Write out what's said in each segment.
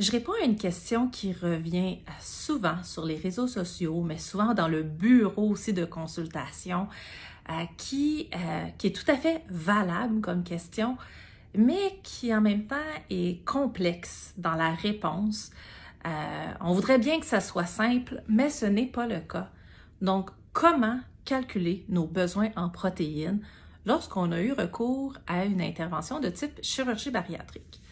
Je réponds à une question qui revient souvent sur les réseaux sociaux, mais souvent dans le bureau aussi de consultation, euh, euh, qui, est tout à fait valable comme question, mais qui en même temps est complexe dans la réponse. Euh, on voudrait bien que ça soit simple, mais ce n'est pas le cas. Donc, comment calculer nos besoins en protéines lorsqu'on a eu recours à une intervention de type chirurgie bariatrique?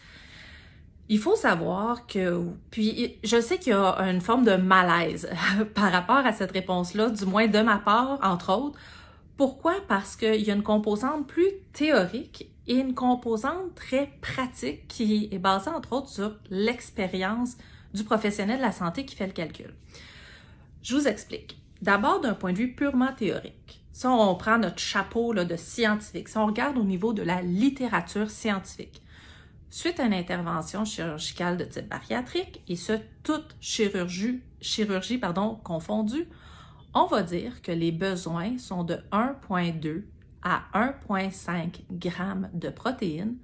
Il faut savoir que, puis je sais qu'il y a une forme de malaise par rapport à cette réponse-là, du moins de ma part, entre autres. Pourquoi? Parce qu'il y a une composante plus théorique et une composante très pratique qui est basée, entre autres, sur l'expérience du professionnel de la santé qui fait le calcul. Je vous explique. D'abord, d'un point de vue purement théorique, si on prend notre chapeau là, de scientifique, si on regarde au niveau de la littérature scientifique, suite à une intervention chirurgicale de type bariatrique, et ce, toute chirurgie, chirurgie pardon, confondue, on va dire que les besoins sont de 1,2 à 1,5 g de protéines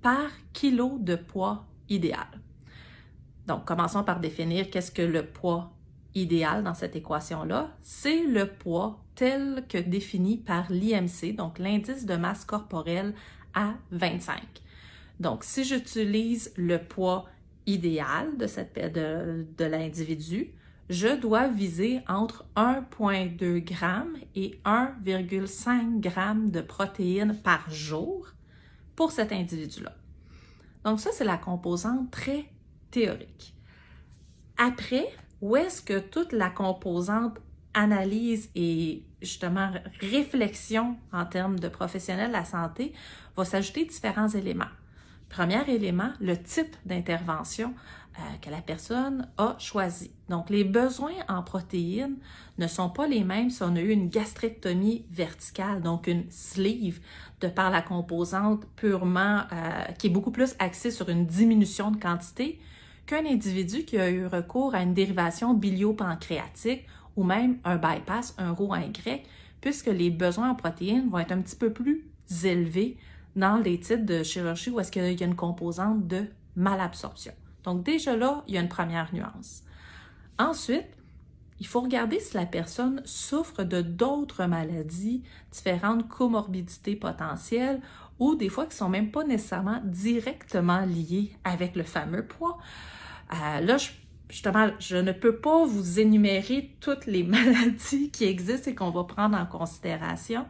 par kilo de poids idéal. Donc, commençons par définir qu'est-ce que le poids idéal dans cette équation-là. C'est le poids tel que défini par l'IMC, donc l'indice de masse corporelle à 25. Donc, si j'utilise le poids idéal de, cette, de, de l'individu, je dois viser entre 1,2 g et 1,5 g de protéines par jour pour cet individu-là. Donc ça, c'est la composante très théorique. Après, où est-ce que toute la composante analyse et justement réflexion en termes de professionnels de la santé va s'ajouter différents éléments. Premier élément, le type d'intervention euh, que la personne a choisi. Donc, les besoins en protéines ne sont pas les mêmes si on a eu une gastrectomie verticale, donc une sleeve, de par la composante purement, euh, qui est beaucoup plus axée sur une diminution de quantité, qu'un individu qui a eu recours à une dérivation bilio-pancréatique ou même un bypass, un roux, un puisque les besoins en protéines vont être un petit peu plus élevés dans les types de chirurgie où est-ce qu'il y a une composante de malabsorption. Donc déjà là, il y a une première nuance. Ensuite, il faut regarder si la personne souffre de d'autres maladies, différentes comorbidités potentielles ou des fois qui ne sont même pas nécessairement directement liées avec le fameux poids. Euh, là, je, justement, je ne peux pas vous énumérer toutes les maladies qui existent et qu'on va prendre en considération,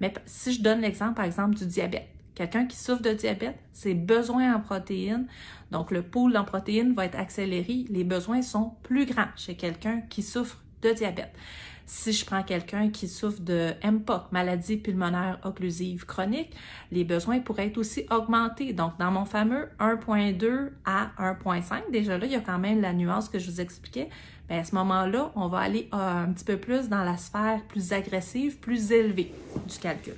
mais si je donne l'exemple, par exemple, du diabète, Quelqu'un qui souffre de diabète, ses besoins en protéines, donc le pool en protéines va être accéléré, les besoins sont plus grands chez quelqu'un qui souffre de diabète. Si je prends quelqu'un qui souffre de MPOC, maladie pulmonaire occlusive chronique, les besoins pourraient être aussi augmentés. Donc, dans mon fameux 1.2 à 1.5, déjà là, il y a quand même la nuance que je vous expliquais. Bien, à ce moment-là, on va aller euh, un petit peu plus dans la sphère plus agressive, plus élevée du calcul.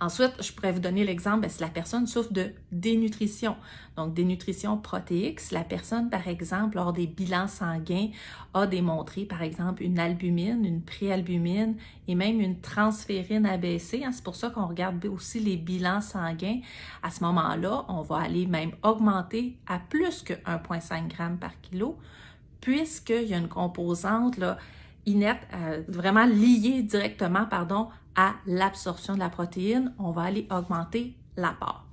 Ensuite, je pourrais vous donner l'exemple, ben, si la personne souffre de dénutrition, donc dénutrition protéique, si la personne, par exemple, lors des bilans sanguins, a démontré, par exemple, une albumine, une préalbumine et même une transférine abaissée, hein, c'est pour ça qu'on regarde aussi les bilans sanguins, à ce moment-là, on va aller même augmenter à plus que 1,5 g par kilo, puisqu'il y a une composante, là, inerte, euh, vraiment liée directement, pardon, à l'absorption de la protéine, on va aller augmenter l'apport.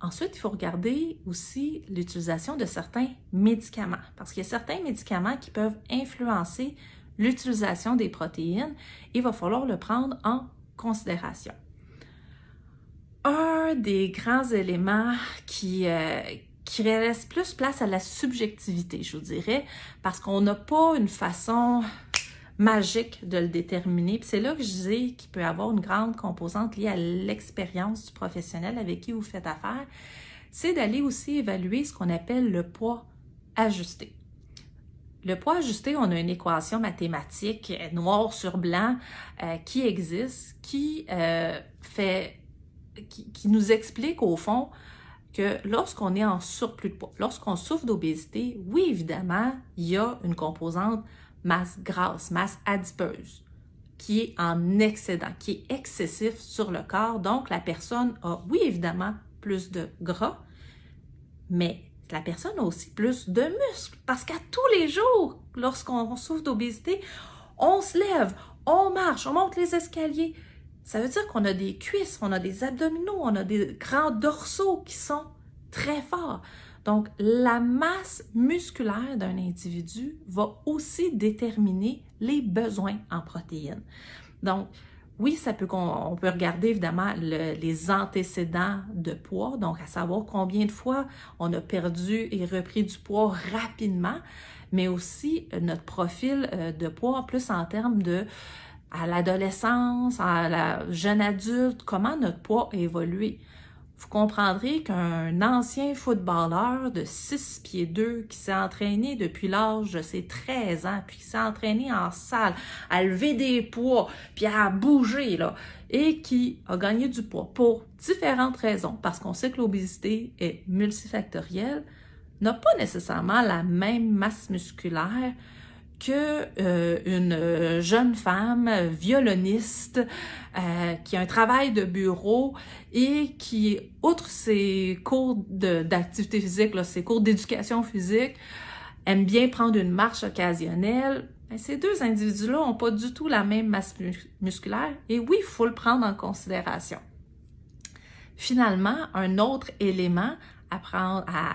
Ensuite, il faut regarder aussi l'utilisation de certains médicaments, parce qu'il y a certains médicaments qui peuvent influencer l'utilisation des protéines. et Il va falloir le prendre en considération. Un des grands éléments qui, euh, qui laisse plus place à la subjectivité, je vous dirais, parce qu'on n'a pas une façon magique de le déterminer. c'est là que je disais qu'il peut avoir une grande composante liée à l'expérience du professionnel avec qui vous faites affaire. C'est d'aller aussi évaluer ce qu'on appelle le poids ajusté. Le poids ajusté, on a une équation mathématique noir sur blanc euh, qui existe, qui euh, fait, qui, qui, nous explique au fond que lorsqu'on est en surplus de poids, lorsqu'on souffre d'obésité, oui, évidemment, il y a une composante masse grasse, masse adipeuse, qui est en excédent, qui est excessif sur le corps. Donc, la personne a, oui, évidemment, plus de gras, mais la personne a aussi plus de muscles. Parce qu'à tous les jours, lorsqu'on souffre d'obésité, on se lève, on marche, on monte les escaliers. Ça veut dire qu'on a des cuisses, on a des abdominaux, on a des grands dorsaux qui sont très forts. Donc, la masse musculaire d'un individu va aussi déterminer les besoins en protéines. Donc, oui, ça peut on peut regarder évidemment les antécédents de poids, donc à savoir combien de fois on a perdu et repris du poids rapidement, mais aussi euh, notre profil euh, de poids plus en termes de à l'adolescence, à la jeune adulte, comment notre poids a évolué vous comprendrez qu'un ancien footballeur de 6 pieds 2 qui s'est entraîné depuis l'âge de ses 13 ans, puis qui s'est entraîné en salle, à lever des poids, puis à bouger, là, et qui a gagné du poids pour différentes raisons, parce qu'on sait que l'obésité est multifactorielle, n'a pas nécessairement la même masse musculaire que euh, une euh, jeune femme violoniste euh, qui a un travail de bureau et qui, outre ses cours d'activité physique, ses cours d'éducation physique, aime bien prendre une marche occasionnelle. Ben, ces deux individus-là n'ont pas du tout la même masse musculaire et oui, il faut le prendre en considération. Finalement, un autre élément à, prendre, à,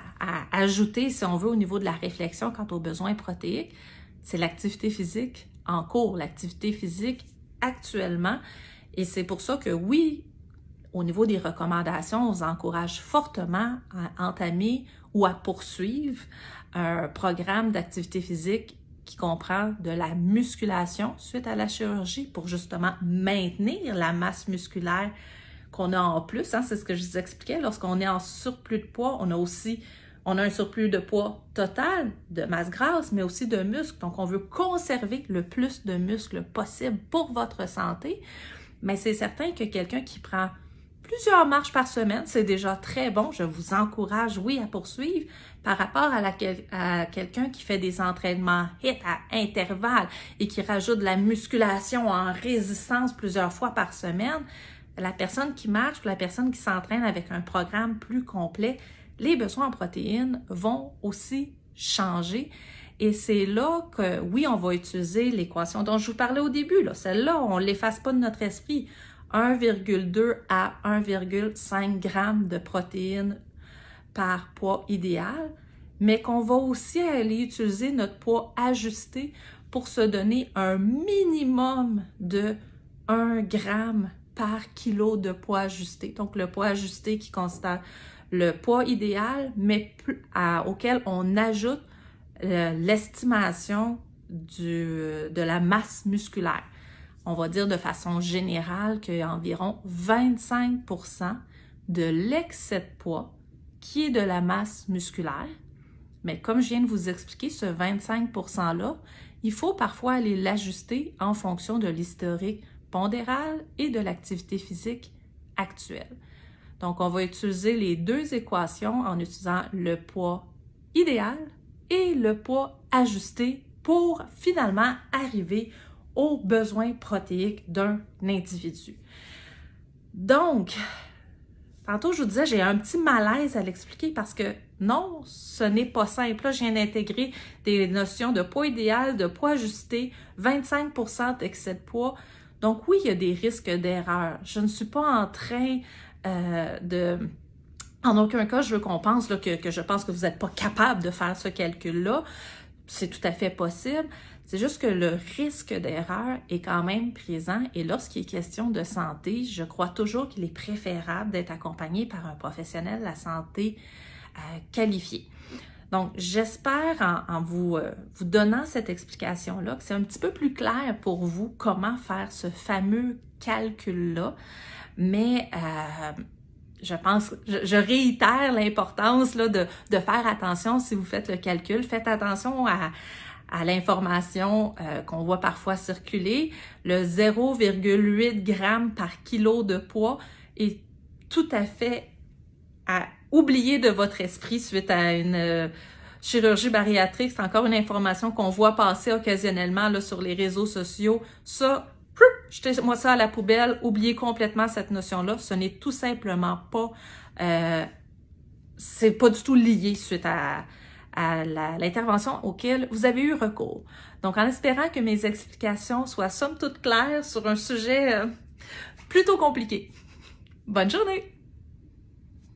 ajouter, si on veut, au niveau de la réflexion quant aux besoins protéiques, c'est l'activité physique en cours, l'activité physique actuellement. Et c'est pour ça que oui, au niveau des recommandations, on vous encourage fortement à entamer ou à poursuivre un programme d'activité physique qui comprend de la musculation suite à la chirurgie pour justement maintenir la masse musculaire qu'on a en plus. Hein. c'est ce que je vous expliquais. Lorsqu'on est en surplus de poids, on a aussi on a un surplus de poids total, de masse grasse, mais aussi de muscles. Donc, on veut conserver le plus de muscles possible pour votre santé. Mais c'est certain que quelqu'un qui prend plusieurs marches par semaine, c'est déjà très bon. Je vous encourage, oui, à poursuivre par rapport à, quelqu'un qui fait des entraînements HIT à intervalles et qui rajoute de la musculation en résistance plusieurs fois par semaine. La personne qui marche ou la personne qui s'entraîne avec un programme plus complet, les besoins en protéines vont aussi changer. Et c'est là que, oui, on va utiliser l'équation dont je vous parlais au début. Celle-là, on ne l'efface pas de notre esprit. 1,2 à 1,5 g de protéines par poids idéal, mais qu'on va aussi aller utiliser notre poids ajusté pour se donner un minimum de 1 g par kilo de poids ajusté. Donc, le poids ajusté qui constate le poids idéal, mais auquel on ajoute euh, l'estimation euh, de la masse musculaire. On va dire de façon générale qu'il y a environ 25 de l'excès de poids qui est de la masse musculaire. Mais comme je viens de vous expliquer, ce 25 %-là, il faut parfois aller l'ajuster en fonction de l'historique pondéral et de l'activité physique actuelle. Donc, on va utiliser les deux équations en utilisant le poids idéal et le poids ajusté pour finalement arriver aux besoins protéiques d'un individu. Donc, tantôt je vous disais, j'ai un petit malaise à l'expliquer parce que non, ce n'est pas simple. Là, je viens d'intégrer des notions de poids idéal, de poids ajusté, 25 d'excès de poids. Donc oui, il y a des risques d'erreur. Je ne suis pas en train euh, de... En aucun cas, je veux qu'on pense que, je pense que vous n'êtes pas capable de faire ce calcul-là. C'est tout à fait possible. C'est juste que le risque d'erreur est quand même présent et lorsqu'il est question de santé, je crois toujours qu'il est préférable d'être accompagné par un professionnel de la santé euh, qualifié. Donc, j'espère en, euh, vous, donnant cette explication-là que c'est un petit peu plus clair pour vous comment faire ce fameux calcul-là mais euh, je pense, je, réitère l'importance de, de faire attention si vous faites le calcul. Faites attention à, à l'information euh, qu'on voit parfois circuler. Le 0,8 g par kilo de poids est tout à fait à oublier de votre esprit suite à une euh, chirurgie bariatrique. C'est encore une information qu'on voit passer occasionnellement là, sur les réseaux sociaux. Ça, jetez-moi ça à la poubelle, oubliez complètement cette notion-là. Ce n'est tout simplement pas, euh, c'est pas du tout lié suite à, à l'intervention auquel vous avez eu recours. Donc, en espérant que mes explications soient somme toute claires sur un sujet euh, plutôt compliqué. Bonne journée!